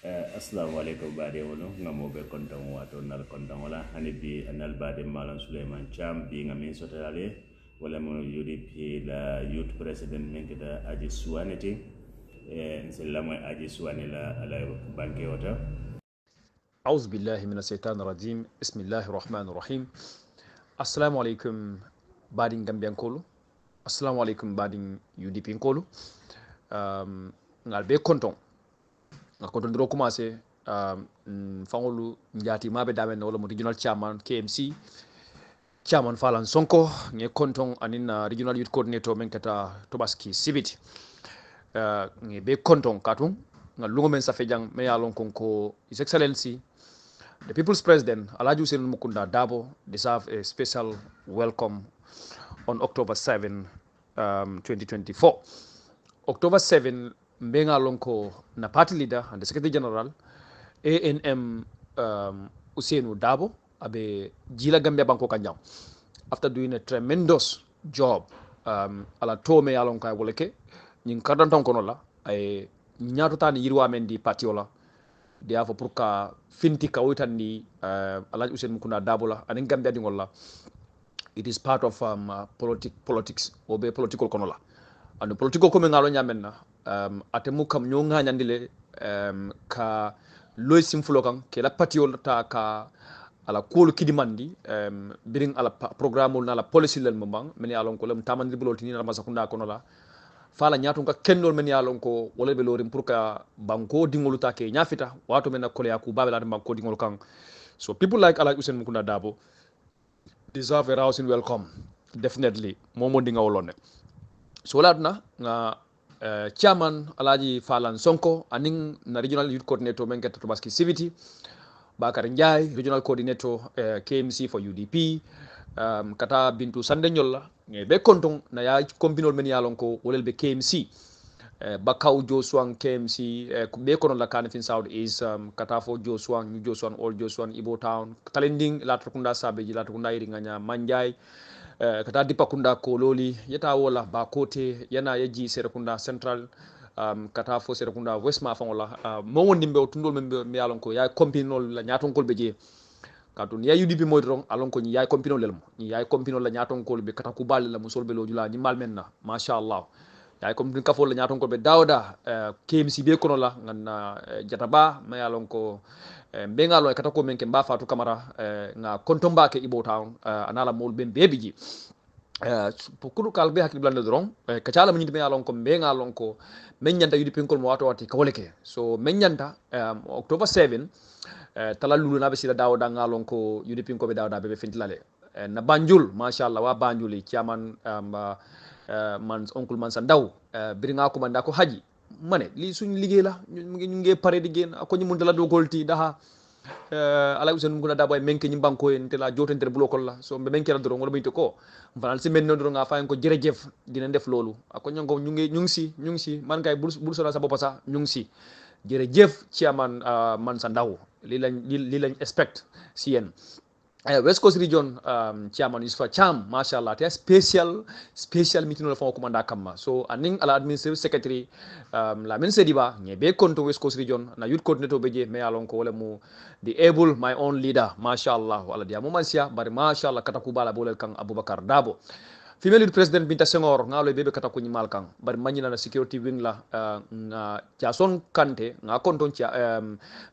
Eh, Assalamualaikum aleykum baade wono gamoɓe kontan wato nal kontan wala hani bi nal baade malam sulaiman thiam biga min sotalale walla mo udp la youth president min keda aji suwanete eh, e sellamo e aji suwane la ala banque ota أعوذ بالله من الشيطان الرجيم بسم الله الرحمن الرحيم السلام عليكم بادين غامبيان كولو السلام عليكم بادين um, ngal be konton contrôle bureau um, commencé fangolu njati maɓe damen walla mo regional chairman kmc chairman falan sonko nge kontong anin regional youth coordinator men kata tobaski sibiti uh, nge be kontong katum nga lungo men safe jang me yalon konko his excellency the people's president alhaji usen mukunda dabo deserve a special welcome on october 7 um, 2024 october 7 mbenga lonko ko na party leader and secretary general anm um, usenu dabo abe jila gambia banko kanjam after doing a tremendous job um, ala tome yalon kay woleke nyin kadantan kono la ay ñaatu tan yirwa men di party ola di afa pour ka finti kawitan ni uh, ala usen kuna dabo la anin gambia di ngola it is part of um, uh, politic, politics obe political kono la and political ko me ngalo ñamen na um, ate mu kam ñoo ŋañandi le um, ka loy simfulo kan ke la patiyol ta ka ala kuolu kidimandi um, birin ala programmeolu na ala policy lel mo ban men ya lon ko lem tamandi bulol tini na masakunda kono la fala ñatum ka kendol men ya lon ko wala be lorin pour ka banko dingolu ta ke ñafita wato men na kole ya ku babela banko dingol kan so people like ala usen mukunda dabo deserve a rousing welcome definitely momo dinga wolone so ladna nga uh, chairman alaji falan sonko anin na regional youth coordinator men getta tobaski civity bakar njay regional coordinator uh, eh, kmc for udp um, eh, kata bintu sande nyolla be konton na ya kombinol men yalon ko wolel be kmc uh, bakaw joswan kmc uh, be kono la kan fin south is um, kata fo joswan new joswan old joswan ibo town talending la trokunda sabe ji la trokunda Eh, ka ta dipa kunda kololi yeta wala ba kote yana yaji ji serekunda central um, ka ta fo serekunda west ma faŋo la uh, mo woni o tundol mbe mi alon ko ya compinol la ñatonkol kolbe jee ka ni ya bi moy dron alon ko ni ya compinol lelmo mo ni ya compinol la ñatonkol be kata ku baale la musol be lojula ni mal men na masha allah ay comme ɗin kafol la ɓe dawda eh, kmc be kono la ganna eh, jata ba ma yalon ko eh, mbegalo e katako men ke mba fatou camara ga konto mbake ibo town anala mawol ɓen ji kulu kal be hakkille blande doron kacala calama ñinde men alon ko mbegal on ko min ñanta yude penkol mo wato watti kawole ke so min ñanta octobre 7 tala lulunaɓe sila dawoda galon ko yude pinkoɓe dawodaɓe ɓe fintilale na banjul machallah wa banjuli ciaman um, uh, Euh, man oncle Mansa Ndaw euh, biriŋa kumanda ko haji mane li suñ liggéey la ñu ngi pare di génn ko ñu mun dala dogolti daha ala usen mun da boy menke ñim banko en tela joten ter bulo kolla so be menke la doro ngol bayte ko fanal si men doro nga fayen ko jërëjëf dina def loolu ko ñongo ñu ngi ñu ngi si ñu ngi si man kay bul bul sona sa bopp sax ñu ngi si jërëjëf ci aman euh, man sa ndaw li lañ li lañ expect si yéen Uh, west coast region um, chairman yusufa cham machallah te special special meeting ol fon commanda kamma so aning ala administrative secretary um, la min sediba ñe be konto west coast region na yut coordinator be je mais alon ko wala mu the able my own leader mashallah wala dia mo mansia bari machallah kataku bala bolel kan abubakar dabo female youth president binta senghor loy bebe kata kunyi mal kan bar manyina na security wing la uh, eh, na jason kante nga konton cha um,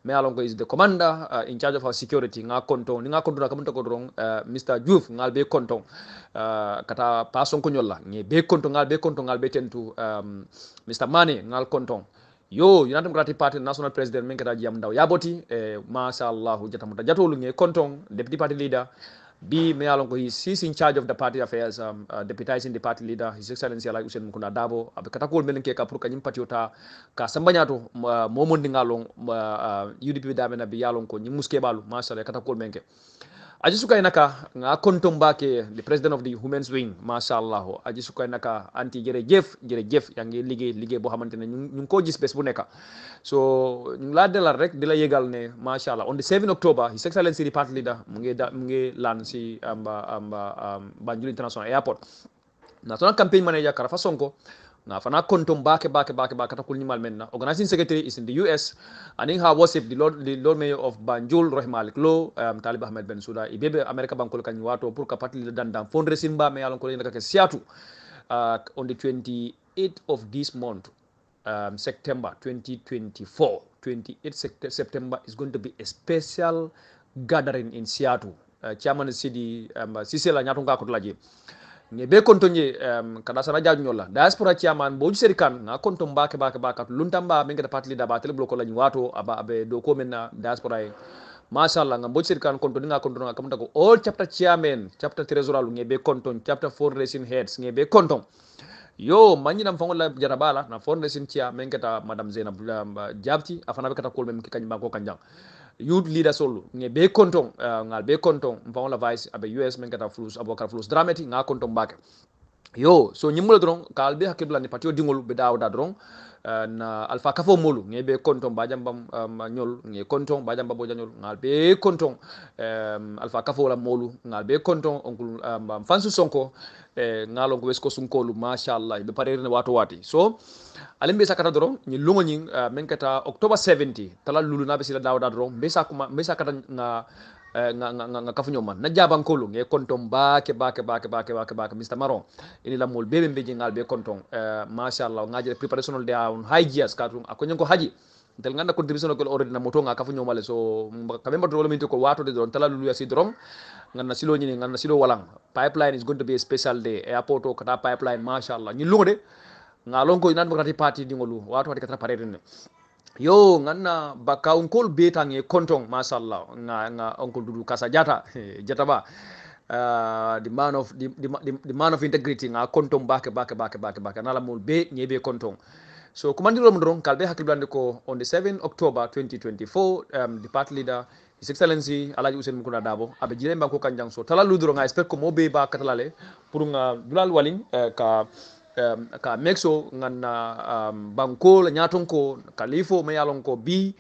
me alongo is the commander uh, in charge of our security nga konton nga konton na kamunta kodron uh, eh, mr juf nga be konton uh, kata pason la nge be konton nga be konton nga be tentu um, mr mane ngal konton yo united democratic party national president men kata jam ndaw yaboti eh, masallahu jatamuta jatolu nge konton deputy party leader B, Mayalongo, he's, he's in charge of the party affairs, um, uh, deputizing the party leader, His Excellency Alai Usen Mukunda Dabo, abekatakul melenke ka purka nyimpati ota ka sambanyato uh, momondi ngalong UDP uh, uh, bi biyalong ko muske balu, masala katakul menke. aji sukai naka nga kontom bake the president of the women's wing masha Allah aji sukai naka anti jërëjëf jërëjëf yaa ngi liggéey liggéey boo xamante ne ñu ñu ngi koo gis bés bu nekk so ñu laa delal rek di la yëgal ne masha Allah on the 7 October his excellency the party leader mu ngi da mu ngi laan si amba amba um, Banjul International Airport national campaign manager Karafa Sonko na fana konton bake bake bake ta kulni mal menna organizing secretary is in the US in ha worship the lord the lord mayor of Banjul Rahim Malik Lo um, Talib Ahmed Ben Suda ibebe America bankol kan wato pour ka patli dan dan fundraising ba me yalon ko ngaka siatu uh, on the 28th of this month um, September 2024 28 sept September is going to be a special gathering in siatu uh, chairman city um, Sisela Nyatunga Kotlaje ne be kontonye um, kada sana jajuñol ñolla diaspora ciaman bo seri serikan na konto mbake bake bakat luntamba min kata patli daba tel bloko lañu wato aba abe do ko men na diaspora e machallah nga bo seri serikan konto nga konto nga kamta ko all chapter amen chapter trésoral nge be konton chapter four racing heads nge be konton yo mañinam fangola jarabala na four racing chair men kata madame Zainab um, Jabti afana be kata kol men ke kanyba ko kanjang youth leaders olu nge be konton uh, eh, ngal be kontong mbaon la vice abe US men kata flus abokar flus dramati nga konton bake yo so ñimmula doron kalbe hakkibla ni patio dingol be dawda doron Eh, na alfa kafo molu nge be konton bajam bam eh, nyol nge konton bajam babo janyol ngal be konton eh, alfa kafo la molu ngal be konton onkul fansu sonko ngalo ko wesko sun kolu machallah be parere ne wato wati so alimbe sakata doro ni lungo nyin men kata october 70 tala lulu na be sila dawda doro be sakuma be sakata na Eh, na na na kafu nyoma na jaban kolung nge konton ba ke ba ke ba ke ba ke ba ke ba ke Mr Maron ini la mol bebe mbeji ngal be konton eh, masha Allah ngaji preparation de on high gears katun akonyen ko haji tel ganda contribution ko already na moto nga kafu nyomale so kambe mbato wala min ko wato de don talalu ya si drom ngana silo nyini ngana silo walang pipeline is going to be a special day airport ko kata pipeline masha Allah ni lungde ngalon ko nan mo party dingolu wato hadi kata parede ne yo nganna baka onkol betang e kontong masallah nga nga onkol dudu kasa jata jata ba uh, the man of the, the, the, man of integrity nga kontong bake bake bake bake bake nala mul be nyebe kontong. so rom ndron kalbe hakilblande ko on the 7 october 2024 um, the party leader his excellency alaji usen Mukuna dabo abe jire mbanko kanjang so tala ludro nga espère ko mobe ba katalale pour nga dulal walin eh, ka um, ka mexo ganna um, banko la nyaton ko kalifo ma yalon ko bi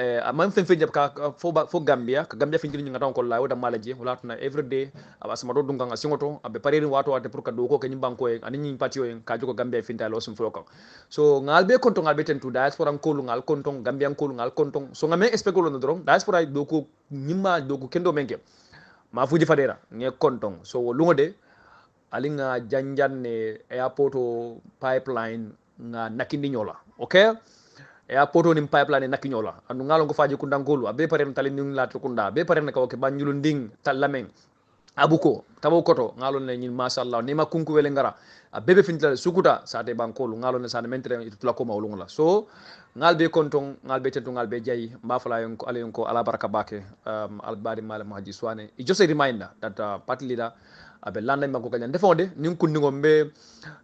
eh, a man fen fen jab ka fo fo gambia ka gambia fen jini ngatan ko la wada malaje wala tuna every day aba sama do dunga singoto abe pareri wato wate pour ka do ko ke nyim banko en ani pati yo en ka jogo gambia fen lo sum fokan so ngal be konton ngal be ten tu diaspora ko lu ngal konton gambia ko lu ngal konton so ngame especolo no dron diaspora do ko nyima do ko kendo menke ma fuji fadera ngi konton so lu ngode de alinga janjan ne airport o pipeline nga nakindiñola ok airport o nin pipeline nakiñola andu ngalo ko faji kundankolu abe pare paren tali nin latu kunda be paren ka oke banjulu nding talameng abuko tabo koto ngalo ne nyin mashallah nema kunku wele ngara abebe fintila sukuta sate bankolu ngalo ne sane mentere itula ko mawlungola so ngal be kontong ngal be tentu ngal be jayi mbafala yonko ale yonko ala baraka bake um, albadi mala mahaji swane it just a reminder that uh, party leader aɓe landan makko kañande fonde nin kundigon ɓe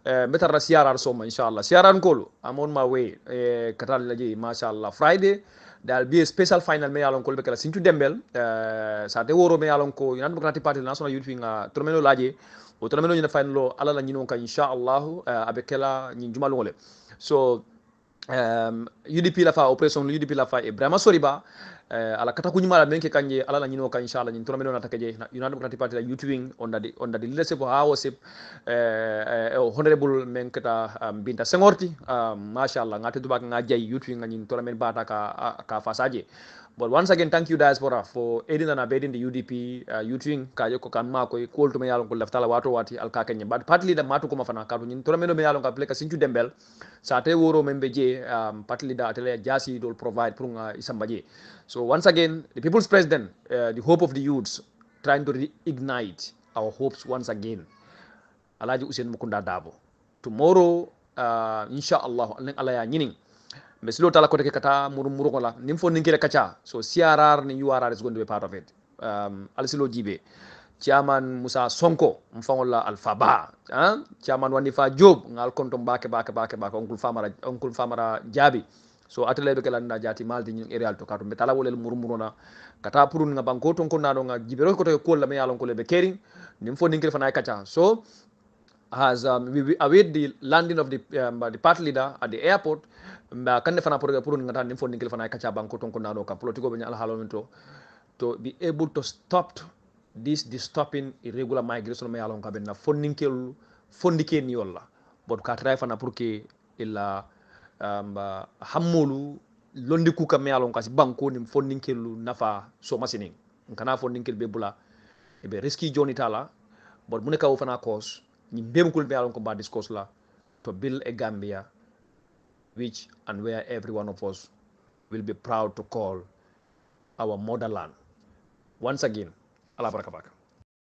ɓe tarata siyarar soma inchallah siyarankolu amon ma wey e katal laji machallah friday dal biye special final me yalon kolɓe kala sincu dembel eh, sa de woro me yalon ko united democratic party national youth winga ah, tormeno laaje o tormeno ñina final o ala la ñinon ka inchallahu eh, aɓe kela ñin jumalugole so um, eh, UDP la fa oppression UDP la fa Ibrahima Soriba uh, ala kata kuñumala men ke kanje ala la ñinoo ka inchallah ñin tournamen onata na united democratic party la youtuing onda di onda di leadership ha wo sip uh, eh, uh, eh, honorable men keta um, binta sengorti uh, um, machallah ngate dubaka nga jayi youtuing ngañin tournamen bata ka uh, ka fasaje but once again thank you diaspora for aiding and abetting the udp uh, youtuing kajo ko kan makoy koltume yalon ko leftala wato wati alka kenye but partly da matu kuma fana katu ñin tournamen me yalon ka pleka sincu dembel sa te woro men be je um, partly da atele jasi dol provide pour nga isambaje so So once again, the people's president, uh, the hope of the youths, trying to reignite our hopes once again. Alaji Usain Mukunda Dabo. Tomorrow, uh, inshallah, Allah ya nyining. Mesilo tala kote kata muru muru kola. Nimfo ninkire kacha. So CRR ni URR is going to be part of it. Um, Alisilo Jibe. Chairman Musa Sonko mfangola Alfaba. Huh? Chairman Wanifa Job ngal kontom bake bake bake bake. Uncle Famara, onkul Famara Jabi so atelay be na jati maldi ñin e to kato metala wolel murmurona kata purun nga banko ton konnano nga jibero ko to ko la me yalon ko le be kering nim fo ninkel fana kacha so has um, we, we await the landing of the um, the party leader at the airport mba kan fana pour pour tan nim fo ninkel fana kacha banko ton konnano ka politiko be halon to to be able to stop this this stopping irregular migration me yalon ka na fo ninkel fo ni yolla bot ka try fana pour que illa um, uh, hammolu londi kuka me alon kasi banko nim fonninkelu nafa soma sinin nkana fonninkel be bula ebe riski joni tala bon mu ne kawo fana cause ñi mbemkul be alon ko ba discourse la to build a e gambia which and where every one of us will be proud to call our motherland once again ala baraka baka